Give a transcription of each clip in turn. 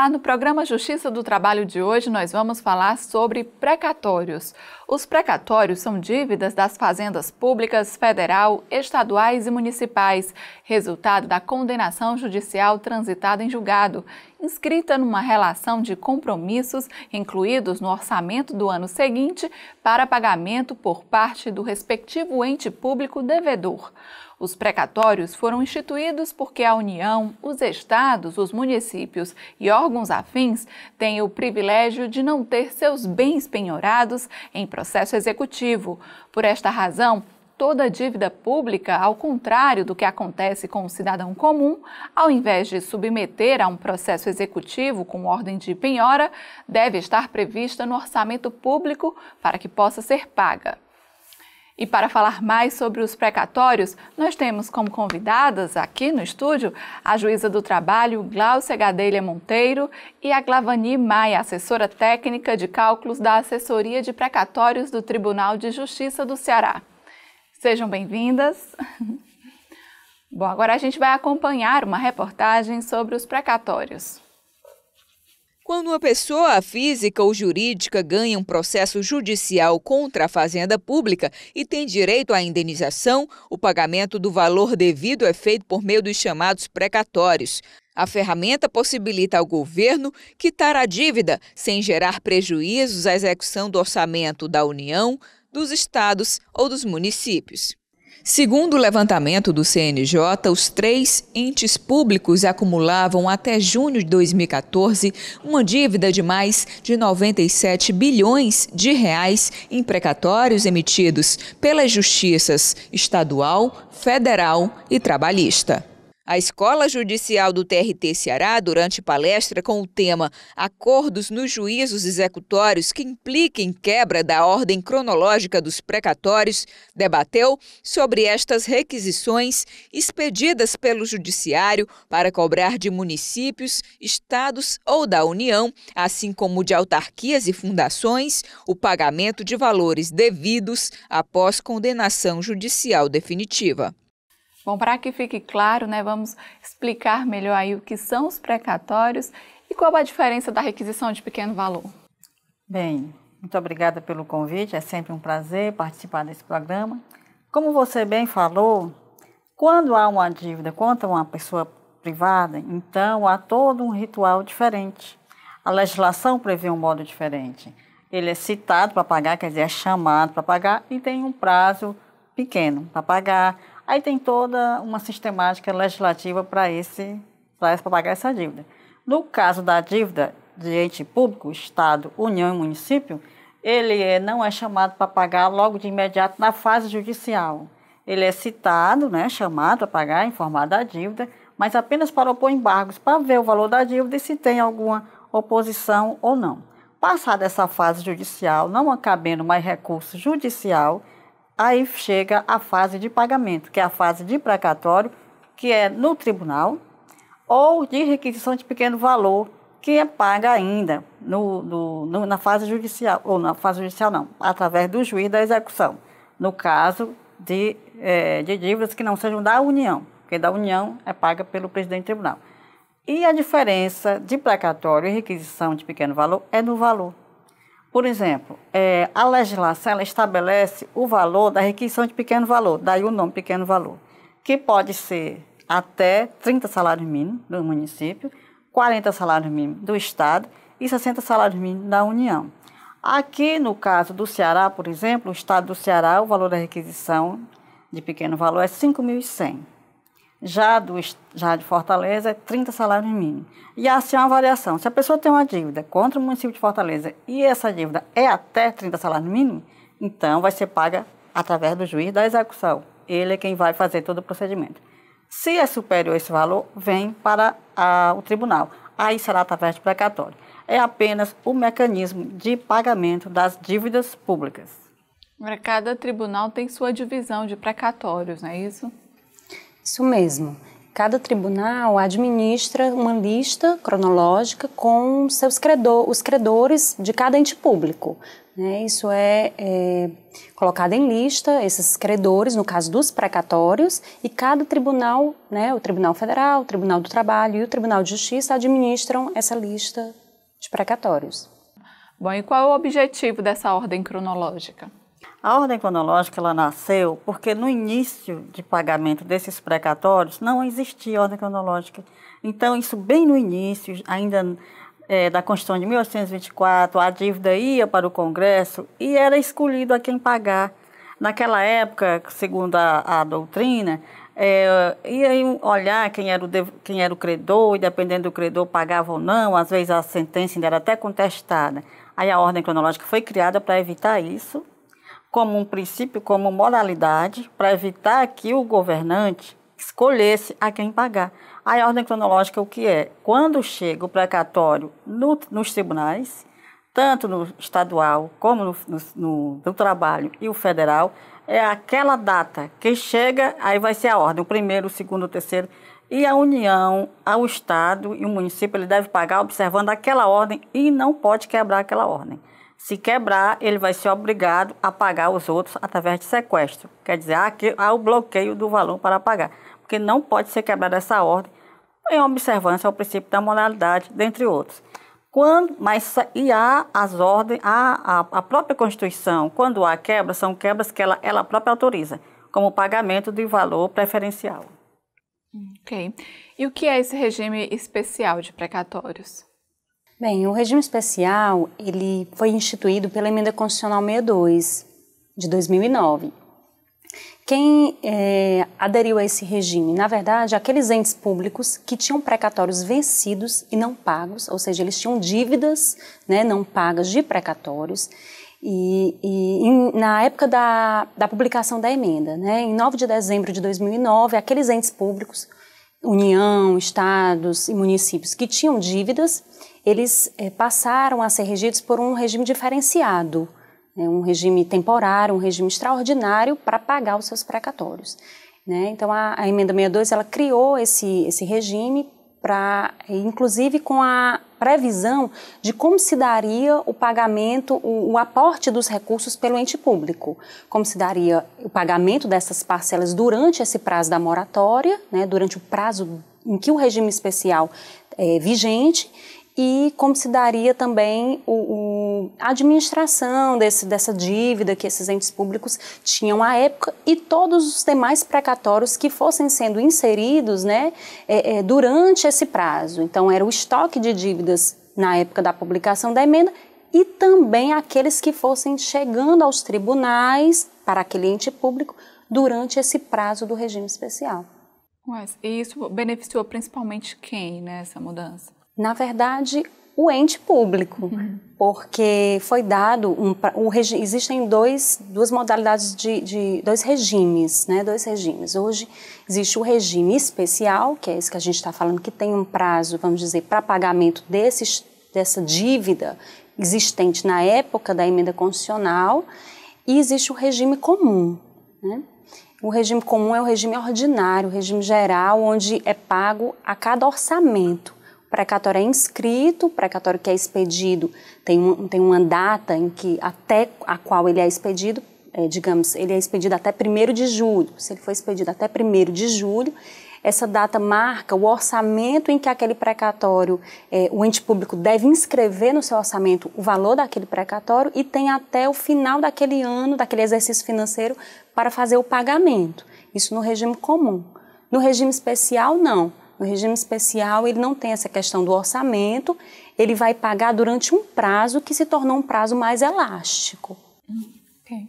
Olá, no programa Justiça do Trabalho de hoje nós vamos falar sobre precatórios. Os precatórios são dívidas das fazendas públicas, federal, estaduais e municipais, resultado da condenação judicial transitada em julgado, inscrita numa relação de compromissos incluídos no orçamento do ano seguinte para pagamento por parte do respectivo ente público devedor. Os precatórios foram instituídos porque a União, os estados, os municípios e órgãos afins têm o privilégio de não ter seus bens penhorados em processo executivo. Por esta razão, toda dívida pública, ao contrário do que acontece com o cidadão comum, ao invés de submeter a um processo executivo com ordem de penhora, deve estar prevista no orçamento público para que possa ser paga. E para falar mais sobre os precatórios, nós temos como convidadas aqui no estúdio a juíza do trabalho Glaucia Gadelha Monteiro e a Glavani Maia, assessora técnica de cálculos da Assessoria de Precatórios do Tribunal de Justiça do Ceará. Sejam bem-vindas. Bom, agora a gente vai acompanhar uma reportagem sobre os precatórios. Quando uma pessoa física ou jurídica ganha um processo judicial contra a Fazenda Pública e tem direito à indenização, o pagamento do valor devido é feito por meio dos chamados precatórios. A ferramenta possibilita ao governo quitar a dívida sem gerar prejuízos à execução do orçamento da União, dos estados ou dos municípios. Segundo o levantamento do CNJ, os três entes públicos acumulavam até junho de 2014 uma dívida de mais de 97 bilhões de reais em precatórios emitidos pelas justiças estadual, federal e trabalhista. A Escola Judicial do TRT Ceará, durante palestra com o tema Acordos nos Juízos Executórios que impliquem quebra da ordem cronológica dos precatórios, debateu sobre estas requisições expedidas pelo Judiciário para cobrar de municípios, estados ou da União, assim como de autarquias e fundações, o pagamento de valores devidos após condenação judicial definitiva. Bom, para que fique claro, né, vamos explicar melhor aí o que são os precatórios e qual a diferença da requisição de pequeno valor. Bem, muito obrigada pelo convite, é sempre um prazer participar desse programa. Como você bem falou, quando há uma dívida contra uma pessoa privada, então há todo um ritual diferente. A legislação prevê um modo diferente. Ele é citado para pagar, quer dizer, é chamado para pagar e tem um prazo pequeno para pagar Aí tem toda uma sistemática legislativa para esse para pagar essa dívida. No caso da dívida de ente público, Estado, União e município, ele é, não é chamado para pagar logo de imediato na fase judicial. Ele é citado, né, chamado a pagar, informado da dívida, mas apenas para opor embargos, para ver o valor da dívida e se tem alguma oposição ou não. Passada essa fase judicial, não cabendo mais recurso judicial, aí chega a fase de pagamento, que é a fase de precatório, que é no tribunal, ou de requisição de pequeno valor, que é paga ainda no, no, no, na fase judicial, ou na fase judicial não, através do juiz da execução, no caso de, é, de dívidas que não sejam da União, porque da União é paga pelo presidente do tribunal. E a diferença de precatório e requisição de pequeno valor é no valor. Por exemplo, é, a legislação ela estabelece o valor da requisição de pequeno valor, daí o nome pequeno valor, que pode ser até 30 salários mínimos do município, 40 salários mínimos do Estado e 60 salários mínimos da União. Aqui, no caso do Ceará, por exemplo, o Estado do Ceará, o valor da requisição de pequeno valor é 5.100. Já, do, já de Fortaleza, é 30 salários mínimos. E assim é uma variação. Se a pessoa tem uma dívida contra o município de Fortaleza e essa dívida é até 30 salários mínimos, então vai ser paga através do juiz da execução. Ele é quem vai fazer todo o procedimento. Se é superior esse valor, vem para a, o tribunal. Aí será através de precatório. É apenas o mecanismo de pagamento das dívidas públicas. Cada tribunal tem sua divisão de precatórios, não é isso? Isso mesmo. Cada tribunal administra uma lista cronológica com seus credor, os credores de cada ente público. Né? Isso é, é colocado em lista, esses credores, no caso dos precatórios, e cada tribunal, né, o Tribunal Federal, o Tribunal do Trabalho e o Tribunal de Justiça, administram essa lista de precatórios. Bom, e qual é o objetivo dessa ordem cronológica? A ordem cronológica ela nasceu porque no início de pagamento desses precatórios não existia ordem cronológica. Então, isso bem no início, ainda é, da Constituição de 1824, a dívida ia para o Congresso e era escolhido a quem pagar. Naquela época, segundo a, a doutrina, é, ia olhar quem era, o, quem era o credor e, dependendo do credor, pagava ou não. Às vezes, a sentença ainda era até contestada. Aí a ordem cronológica foi criada para evitar isso como um princípio, como moralidade, para evitar que o governante escolhesse a quem pagar. a ordem cronológica o que é? Quando chega o precatório no, nos tribunais, tanto no estadual como no, no, no, trabalho e o federal, é aquela data que chega, aí vai ser a ordem, o primeiro, o segundo, o terceiro, e a União, ao Estado e o município, ele deve pagar observando aquela ordem e não pode quebrar aquela ordem. Se quebrar, ele vai ser obrigado a pagar os outros através de sequestro. Quer dizer, há, há o bloqueio do valor para pagar, porque não pode ser quebrada essa ordem em observância ao princípio da moralidade, dentre outros. Quando, mas e há as ordens, há a, a, própria Constituição, quando há quebras, são quebras que ela, ela própria autoriza, como pagamento de valor preferencial. Ok. E o que é esse regime especial de precatórios? Bem, o regime especial ele foi instituído pela Emenda Constitucional 62 de 2009. Quem é, aderiu a esse regime? Na verdade, aqueles entes públicos que tinham precatórios vencidos e não pagos, ou seja, eles tinham dívidas né, não pagas de precatórios. E, e em, na época da, da publicação da emenda, né, em 9 de dezembro de 2009, aqueles entes públicos, União, estados e municípios que tinham dívidas eles é, passaram a ser regidos por um regime diferenciado, né, um regime temporário, um regime extraordinário para pagar os seus precatórios. Né? Então, a, a, emenda 62 ela criou esse, esse regime para, inclusive com a previsão de como se daria o pagamento, o, o, aporte dos recursos pelo ente público, como se daria o pagamento dessas parcelas durante esse prazo da moratória, né, durante o prazo em que o regime especial é vigente e como se daria também o, o, a administração desse, dessa dívida que esses entes públicos tinham à época e todos os demais precatórios que fossem sendo inseridos né, é, é, durante esse prazo. Então, era o estoque de dívidas na época da publicação da emenda e também aqueles que fossem chegando aos tribunais para aquele ente público durante esse prazo do regime especial. Mas isso beneficiou principalmente quem nessa né, mudança? Na verdade, o ente público, uhum. porque foi dado um, existem dois, duas modalidades de, de, dois regimes, né? Dois regimes. Hoje existe o regime especial, que é esse que a gente está falando, que tem um prazo, vamos dizer, para pagamento desses, dessa dívida existente na época da emenda constitucional, e existe o regime comum. Né? O regime comum é o regime ordinário, o regime geral, onde é pago a cada orçamento precatório é inscrito, precatório que é expedido tem, um, tem uma data em que até a qual ele é expedido, é, digamos, ele é expedido até 1 de julho. Se ele foi expedido até 1 de julho, essa data marca o orçamento em que aquele precatório, é, o ente público deve inscrever no seu orçamento o valor daquele precatório e tem até o final daquele ano, daquele exercício financeiro, para fazer o pagamento. Isso no regime comum. No regime especial, não. No regime especial, ele não tem essa questão do orçamento, ele vai pagar durante um prazo que se tornou um prazo mais elástico. Ok.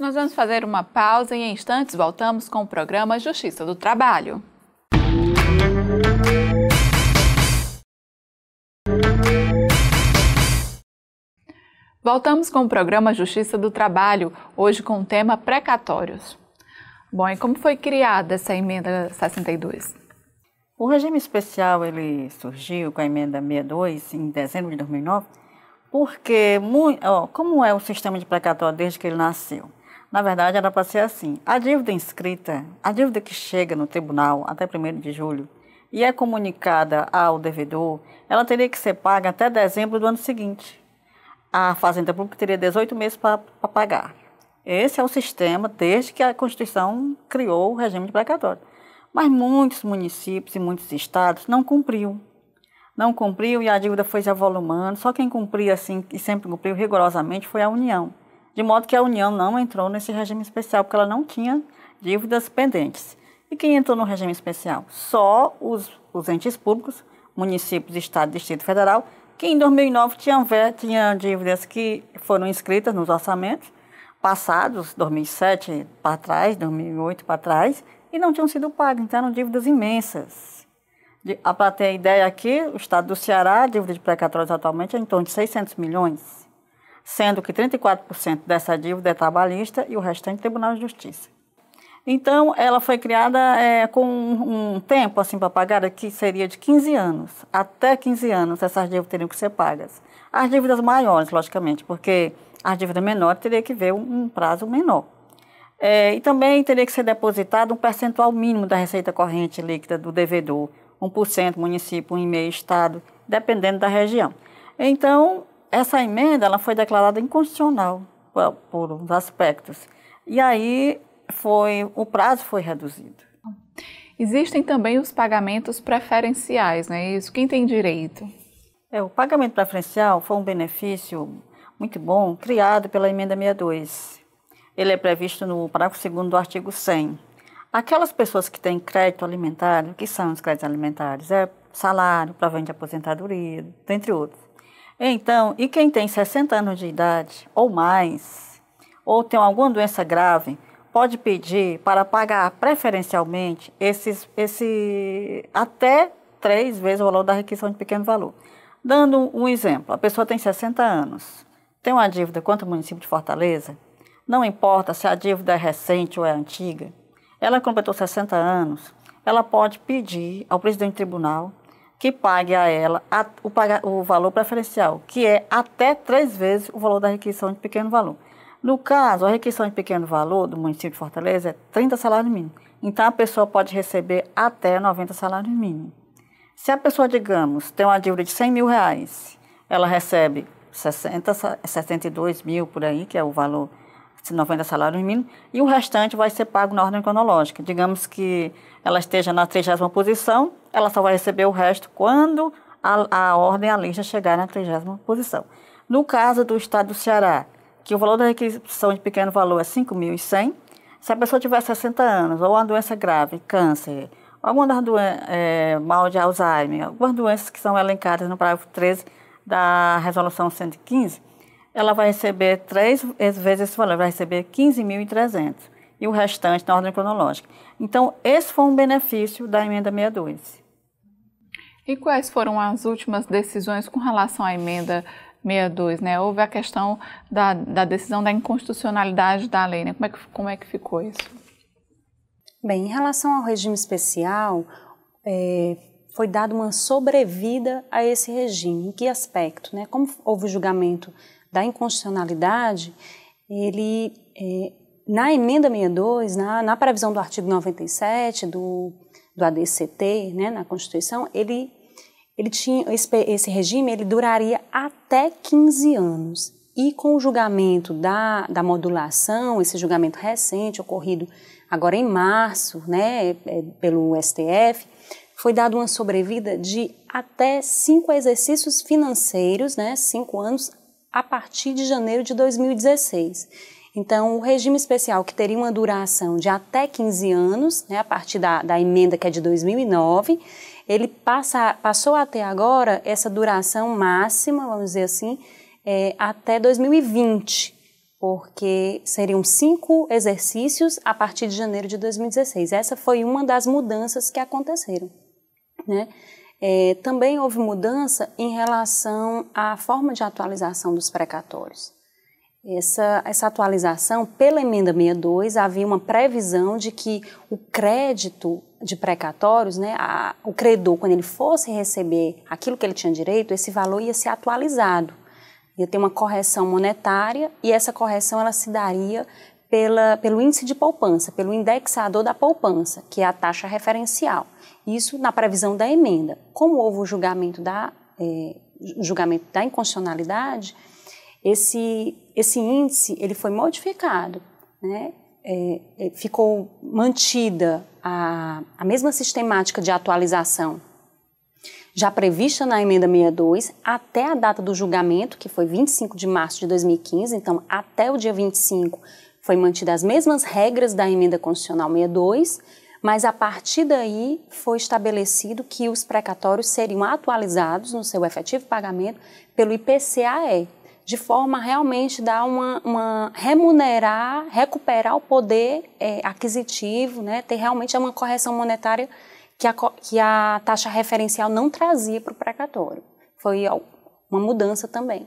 Nós vamos fazer uma pausa e em instantes voltamos com o programa Justiça do Trabalho. Voltamos com o programa Justiça do Trabalho, hoje com o tema precatórios. Bom, e como foi criada essa emenda 62? O regime especial ele surgiu com a emenda 62 em dezembro de 2009, porque como é o sistema de precatório desde que ele nasceu? Na verdade, era para ser assim. A dívida inscrita, a dívida que chega no tribunal até 1 de julho e é comunicada ao devedor, ela teria que ser paga até dezembro do ano seguinte. A Fazenda Pública teria 18 meses para pagar. Esse é o sistema desde que a Constituição criou o regime de precatório mas muitos municípios e muitos estados não cumpriu. Não cumpriu e a dívida foi se avolumando, só quem cumpria assim e sempre cumpriu rigorosamente foi a União. De modo que a União não entrou nesse regime especial, porque ela não tinha dívidas pendentes. E quem entrou no regime especial? Só os, os entes públicos, municípios, Estado Distrito Federal, que em 2009 tinham, tinham dívidas que foram inscritas nos orçamentos passados, 2007 para trás, 2008 para trás, e não tinham sido pagas, então eram dívidas imensas. Para ter ideia aqui, o estado do Ceará, a dívida de precatórios atualmente é em torno de 600 milhões, sendo que 34% dessa dívida é trabalhista e o restante é Tribunal de Justiça. Então, ela foi criada é, com um, um tempo assim para pagar, que seria de 15 anos. Até 15 anos essas dívidas teriam que ser pagas. As dívidas maiores, logicamente, porque as dívidas menores teria que ver um, um prazo menor. É, e também teria que ser depositado um percentual mínimo da receita corrente líquida do devedor, 1% município, 1,5% estado, dependendo da região. Então, essa emenda ela foi declarada inconstitucional por, por uns aspectos. E aí foi o prazo foi reduzido. Existem também os pagamentos preferenciais, não é isso? Quem tem direito? É, o pagamento preferencial foi um benefício muito bom criado pela emenda 62 ele é previsto no parágrafo 2 do artigo 100. Aquelas pessoas que têm crédito alimentar, o que são os créditos alimentares? É salário, provém de aposentadoria, entre outros. Então, e quem tem 60 anos de idade ou mais, ou tem alguma doença grave, pode pedir para pagar preferencialmente esses, esse até três vezes o valor da requisição de pequeno valor. Dando um exemplo, a pessoa tem 60 anos, tem uma dívida quanto o município de Fortaleza, não importa se a dívida é recente ou é antiga, ela completou 60 anos, ela pode pedir ao presidente do tribunal que pague a ela a, o, o, valor preferencial, que é até três vezes o valor da requisição de pequeno valor. No caso, a requisição de pequeno valor do município de Fortaleza é 30 salários mínimos. Então, a pessoa pode receber até 90 salários mínimos. Se a pessoa, digamos, tem uma dívida de 100 mil reais, ela recebe 60, 62 mil por aí, que é o valor 90 salários mínimos, e o restante vai ser pago na ordem cronológica. Digamos que ela esteja na 30 posição, ela só vai receber o resto quando a, a ordem, a lista chegar na 30 posição. No caso do Estado do Ceará, que o valor da requisição de pequeno valor é 5.100, se a pessoa tiver 60 anos ou uma doença grave, câncer, alguma das é, mal de Alzheimer, algumas doenças que são elencadas no parágrafo 13 da Resolução 115, ela vai receber três vezes esse valor, vai receber 15.300 e o restante na ordem cronológica. Então, esse foi um benefício da emenda 62. E quais foram as últimas decisões com relação à emenda 62? Né? Houve a questão da, da decisão da inconstitucionalidade da lei. Né? Como, é que, como é que ficou isso? Bem, em relação ao regime especial, é, foi dada uma sobrevida a esse regime. Em que aspecto? Né? Como houve o julgamento da inconstitucionalidade, ele, é, na emenda 62, na, na previsão do artigo 97 do, do ADCT, né, na Constituição, ele, ele tinha esse, esse regime ele duraria até 15 anos. E com o julgamento da, da modulação, esse julgamento recente, ocorrido agora em março, né, é, pelo STF, foi dado uma sobrevida de até cinco exercícios financeiros, né, cinco anos a partir de janeiro de 2016. Então, o regime especial, que teria uma duração de até 15 anos, né, a partir da, da emenda que é de 2009, ele passa, passou até agora essa duração máxima, vamos dizer assim, é, até 2020, porque seriam cinco exercícios a partir de janeiro de 2016. Essa foi uma das mudanças que aconteceram. Né? É, também houve mudança em relação à forma de atualização dos precatórios. Essa, essa atualização, pela emenda 62, havia uma previsão de que o crédito de precatórios, né, a, o credor, quando ele fosse receber aquilo que ele tinha direito, esse valor ia ser atualizado. Ia ter uma correção monetária e essa correção ela se daria pela, pelo índice de poupança, pelo indexador da poupança, que é a taxa referencial. Isso na previsão da emenda. Como houve o julgamento da, é, julgamento da inconstitucionalidade, esse, esse índice ele foi modificado. Né? É, é, ficou mantida a, a mesma sistemática de atualização já prevista na emenda 62 até a data do julgamento, que foi 25 de março de 2015, então até o dia 25 foi mantida as mesmas regras da emenda constitucional 62, mas a partir daí foi estabelecido que os precatórios seriam atualizados no seu efetivo pagamento pelo IPCAE, de forma a realmente dar uma, uma remunerar, recuperar o poder é, aquisitivo, né, ter realmente uma correção monetária que a, que a taxa referencial não trazia para o precatório. Foi uma mudança também.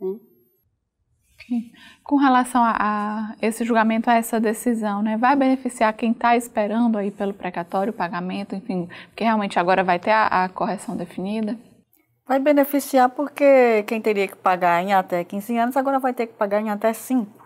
Né? Com relação a, a, esse julgamento, a essa decisão, né, vai beneficiar quem está esperando aí pelo precatório, pagamento, enfim, porque realmente agora vai ter a, a, correção definida? Vai beneficiar porque quem teria que pagar em até 15 anos, agora vai ter que pagar em até 5.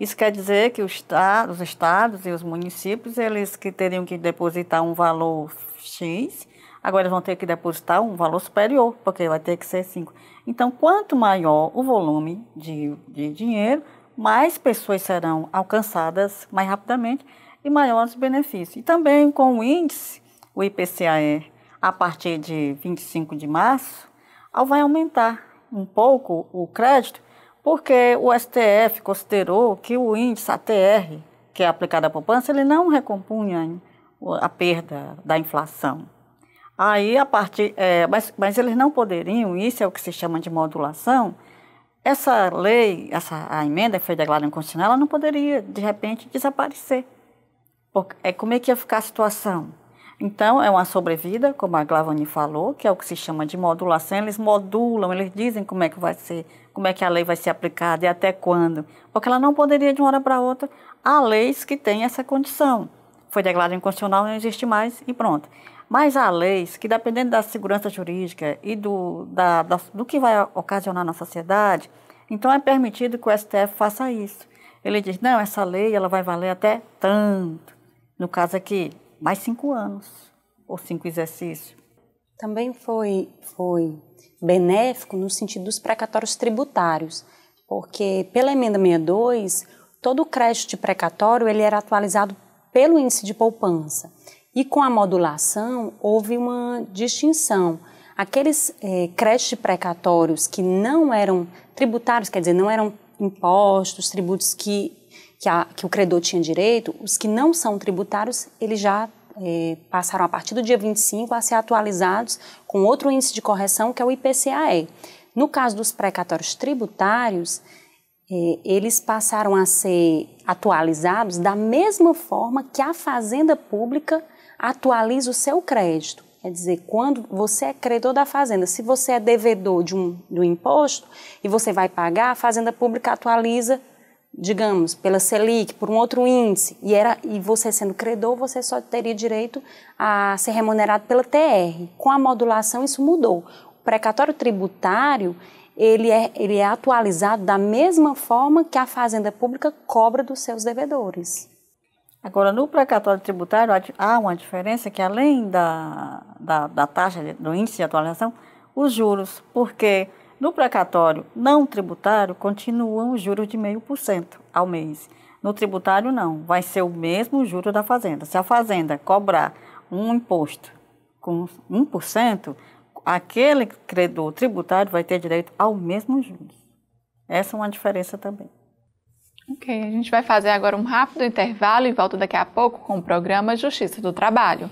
Isso quer dizer que os, os estados e os municípios, eles que teriam que depositar um valor X, agora vão ter que depositar um valor superior, porque vai ter que ser 5. Então, quanto maior o volume de, de dinheiro, mais pessoas serão alcançadas mais rapidamente e maiores benefícios. E também com o índice, o IPCAE, a partir de 25 de março, ah, vai aumentar um pouco o crédito, porque o STF considerou que o índice ATR, que é aplicado à poupança, ele não recompunha a perda da inflação. Aí a partir, é, mas, mas eles não poderiam, isso é o que se chama de modulação. Essa lei, essa a emenda que foi declarada inconstitucional, ela não poderia de repente desaparecer. Porque, é como é que ia ficar a situação? Então é uma sobrevida, como a Glavani falou, que é o que se chama de modulação. Eles modulam, eles dizem como é que vai ser, como é que a lei vai ser aplicada e até quando. Porque ela não poderia de uma hora para outra. Há leis que têm essa condição. Foi declarada inconstitucional, não existe mais e pronto. Mas há leis que, dependendo da segurança jurídica e do, da, da, do que vai ocasionar na sociedade, então é permitido que o STF faça isso. Ele diz, não, essa lei ela vai valer até tanto. No caso aqui, mais cinco anos, ou cinco exercícios. Também foi, foi benéfico no sentido dos precatórios tributários, porque pela emenda 62, todo o crédito de precatório ele era atualizado pelo índice de poupança. E com a modulação houve uma distinção. Aqueles é, créditos precatórios que não eram tributários, quer dizer, não eram impostos, tributos que, que, a, que o credor tinha direito, os que não são tributários, eles já é, passaram a partir do dia 25 a ser atualizados com outro índice de correção, que é o IPCAE. No caso dos precatórios tributários, é, eles passaram a ser atualizados da mesma forma que a Fazenda Pública atualiza o seu crédito. Quer dizer, quando você é credor da fazenda, se você é devedor de um, do imposto e você vai pagar, a fazenda pública atualiza, digamos, pela Selic, por um outro índice, e, era, e você sendo credor, você só teria direito a ser remunerado pela TR. Com a modulação, isso mudou. O precatório tributário, ele é, ele é atualizado da mesma forma que a fazenda pública cobra dos seus devedores. Agora, no precatório tributário, há uma diferença que, além da, da, da taxa de, do índice de atualização, os juros, porque no precatório não tributário continuam os juros de 0,5% ao mês. No tributário, não, vai ser o mesmo juro da fazenda. Se a fazenda cobrar um imposto com 1%, aquele credor tributário vai ter direito ao mesmo juros. Essa é uma diferença também. Ok, a gente vai fazer agora um rápido intervalo e volta daqui a pouco com o programa Justiça do Trabalho.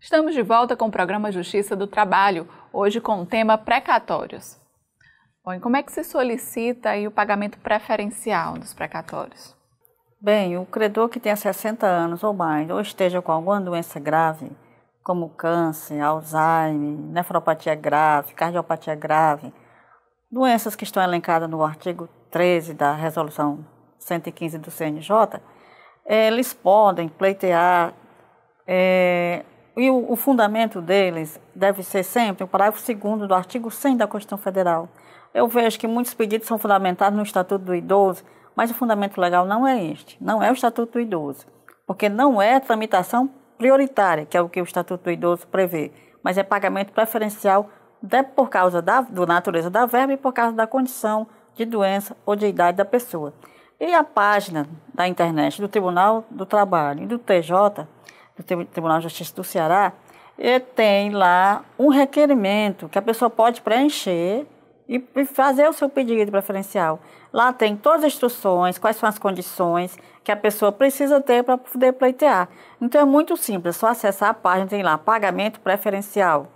Estamos de volta com o programa Justiça do Trabalho, hoje com o tema precatórios. Bom, e como é que se solicita o pagamento preferencial dos precatórios? Bem, o credor que tenha 60 anos ou mais ou esteja com alguma doença grave como câncer, Alzheimer, nefropatia grave, cardiopatia grave, doenças que estão elencadas no artigo 13 da Resolução 115 do CNJ, eles podem pleitear, é, e o, o, fundamento deles deve ser sempre o parágrafo 2 do artigo 100 da Constituição Federal. Eu vejo que muitos pedidos são fundamentados no Estatuto do Idoso, mas o fundamento legal não é este, não é o Estatuto do Idoso, porque não é tramitação prioritária, que é o que o Estatuto do Idoso prevê, mas é pagamento preferencial de, por causa da do natureza da verba e por causa da condição de doença ou de idade da pessoa. E a página da internet do Tribunal do Trabalho e do TJ, do Tribunal de Justiça do Ceará, tem lá um requerimento que a pessoa pode preencher e fazer o seu pedido preferencial. Lá tem todas as instruções, quais são as condições que a pessoa precisa ter para poder pleitear. Então é muito simples, é só acessar a página, tem lá pagamento preferencial.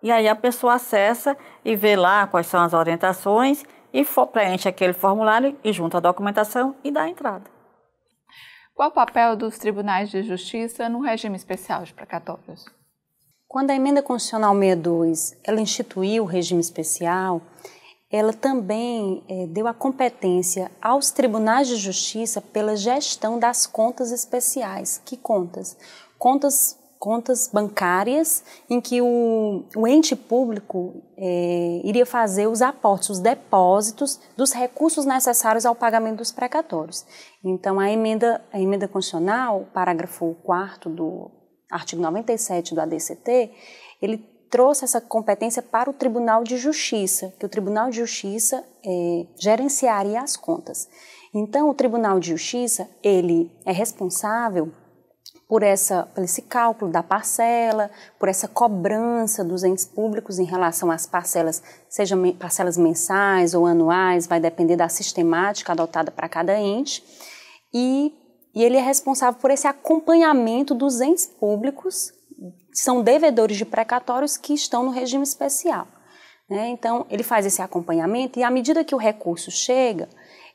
E aí a pessoa acessa e vê lá quais são as orientações e for, preenche aquele formulário e junta a documentação e dá a entrada. Qual o papel dos tribunais de justiça no regime especial de precatórios? Quando a emenda constitucional 62, ela instituiu o regime especial, ela também é, deu a competência aos tribunais de justiça pela gestão das contas especiais. Que contas? Contas, contas bancárias em que o, o ente público é, iria fazer os aportes, os depósitos dos recursos necessários ao pagamento dos precatórios. Então, a emenda, a emenda constitucional, parágrafo 4 do artigo 97 do ADCT, ele trouxe essa competência para o Tribunal de Justiça, que o Tribunal de Justiça é, gerenciaria as contas. Então, o Tribunal de Justiça ele é responsável por, essa, por esse cálculo da parcela, por essa cobrança dos entes públicos em relação às parcelas, sejam parcelas mensais ou anuais, vai depender da sistemática adotada para cada ente. E, e ele é responsável por esse acompanhamento dos entes públicos são devedores de precatórios que estão no regime especial. Né? Então, ele faz esse acompanhamento e, à medida que o recurso chega,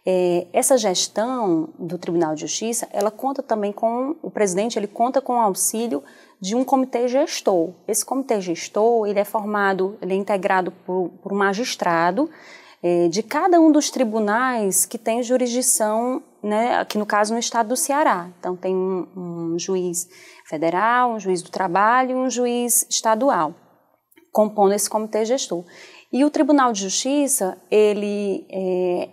é, essa gestão do Tribunal de Justiça, ela conta também com o presidente, ele conta com o auxílio de um comitê gestor. Esse comitê gestor, ele é formado, ele é integrado por, por um magistrado é, de cada um dos tribunais que tem jurisdição, né, aqui no caso no estado do Ceará. Então tem um, um juiz federal, um juiz do trabalho e um juiz estadual, compondo esse comitê gestor. E o Tribunal de Justiça, ele é,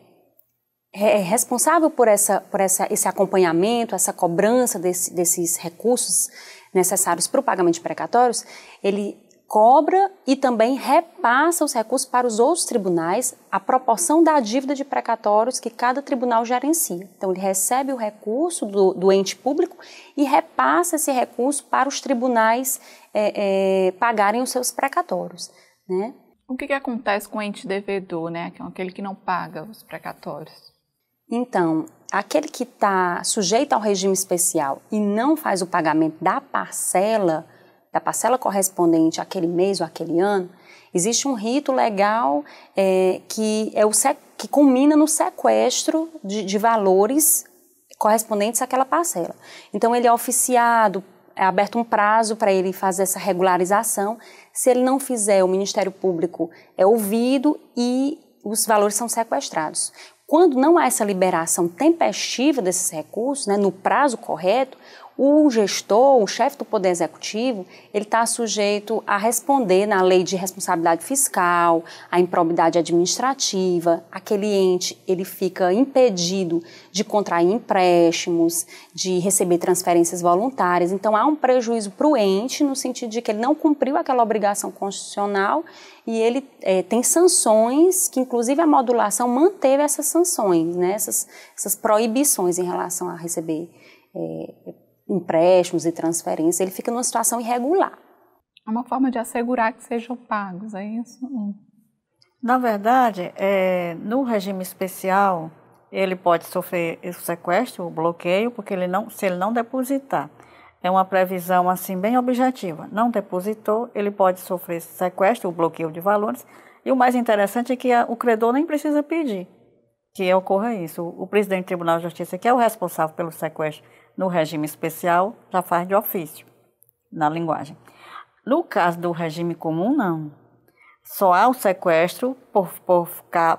é responsável por, essa, por essa, esse acompanhamento, essa cobrança desse, desses recursos necessários para o pagamento de precatórios, ele cobra e também repassa os recursos para os outros tribunais, a proporção da dívida de precatórios que cada tribunal gerencia. Então, ele recebe o recurso do, do ente público e repassa esse recurso para os tribunais é, é, pagarem os seus precatórios. Né? O que, que acontece com o ente devedor, né? É aquele que não paga os precatórios? Então, aquele que está sujeito ao regime especial e não faz o pagamento da parcela da parcela correspondente àquele mês ou àquele ano, existe um rito legal é, que, é o que culmina no sequestro de, de valores correspondentes àquela parcela. Então, ele é oficiado é aberto um prazo para ele fazer essa regularização. Se ele não fizer, o Ministério Público é ouvido e os valores são sequestrados. Quando não há essa liberação tempestiva desses recursos, né, no prazo correto, um gestor, um chefe do Poder Executivo, ele está sujeito a responder na lei de responsabilidade fiscal, a improbidade administrativa, aquele ente, ele fica impedido de contrair empréstimos, de receber transferências voluntárias. Então, há um prejuízo para o ente, no sentido de que ele não cumpriu aquela obrigação constitucional e ele é, tem sanções, que inclusive a modulação manteve essas sanções, né? essas, essas proibições em relação a receber é, empréstimos e transferências, ele fica numa situação irregular. É uma forma de assegurar que sejam pagos, é isso? Hum. Na verdade, é, no regime especial, ele pode sofrer o sequestro, o bloqueio, porque ele não, se ele não depositar, é uma previsão assim bem objetiva. Não depositou, ele pode sofrer sequestro, o bloqueio de valores. E o mais interessante é que a, o credor nem precisa pedir que ocorra isso. O, o presidente do Tribunal de Justiça, que é o responsável pelo sequestro no regime especial, já faz de ofício, na linguagem. No caso do regime comum, não. Só há o sequestro por, por,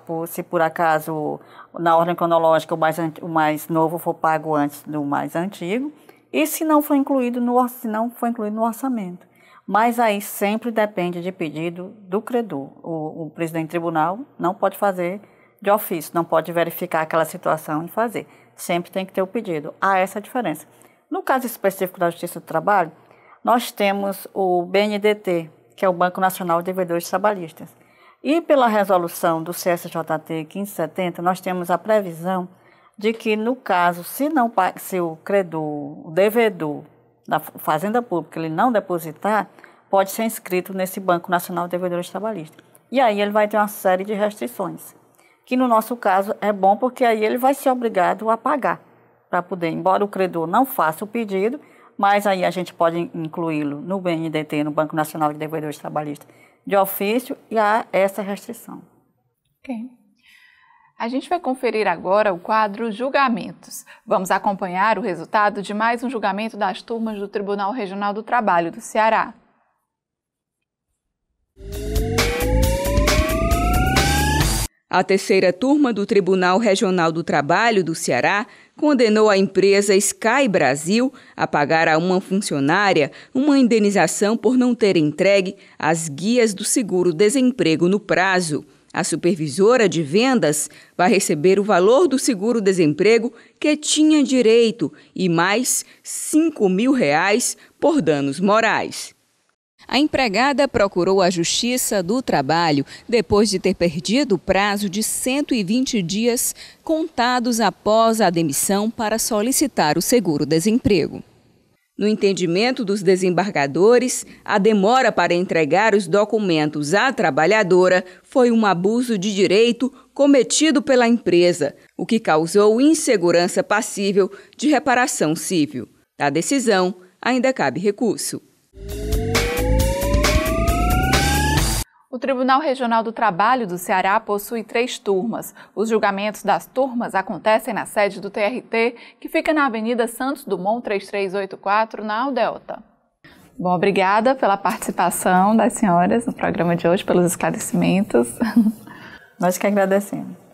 por se por acaso, na ordem cronológica, o mais, o mais novo for pago antes do mais antigo, e se não for incluído no, se não incluído no orçamento. Mas aí sempre depende de pedido do credor. O, o presidente do tribunal não pode fazer de ofício, não pode verificar aquela situação e fazer sempre tem que ter o pedido. Há essa diferença. No caso específico da Justiça do Trabalho, nós temos o BNDT, que é o Banco Nacional de Devedores Trabalhistas. E pela resolução do CSJT 1570, nós temos a previsão de que, no caso, se, não, se o credor, o devedor da Fazenda Pública, ele não depositar, pode ser inscrito nesse Banco Nacional de Devedores Trabalhistas. E aí ele vai ter uma série de restrições que no nosso caso é bom porque aí ele vai ser obrigado a pagar para poder, embora o credor não faça o pedido, mas aí a gente pode incluí-lo no BNDT, no Banco Nacional de Devedores Trabalhistas, de ofício e há essa restrição. Ok. A gente vai conferir agora o quadro Julgamentos. Vamos acompanhar o resultado de mais um julgamento das turmas do Tribunal Regional do Trabalho do Ceará. A terceira turma do Tribunal Regional do Trabalho do Ceará condenou a empresa Sky Brasil a pagar a uma funcionária uma indenização por não ter entregue as guias do seguro-desemprego no prazo. A supervisora de vendas vai receber o valor do seguro-desemprego que tinha direito e mais R$ 5 mil reais por danos morais. A empregada procurou a Justiça do Trabalho depois de ter perdido o prazo de 120 dias contados após a demissão para solicitar o seguro-desemprego. No entendimento dos desembargadores, a demora para entregar os documentos à trabalhadora foi um abuso de direito cometido pela empresa, o que causou insegurança passível de reparação civil. Da decisão, ainda cabe recurso. O Tribunal Regional do Trabalho do Ceará possui três turmas. Os julgamentos das turmas acontecem na sede do TRT, que fica na Avenida Santos Dumont 3384, na Aldeota. Bom, obrigada pela participação das senhoras no programa de hoje, pelos esclarecimentos. Nós que agradecemos.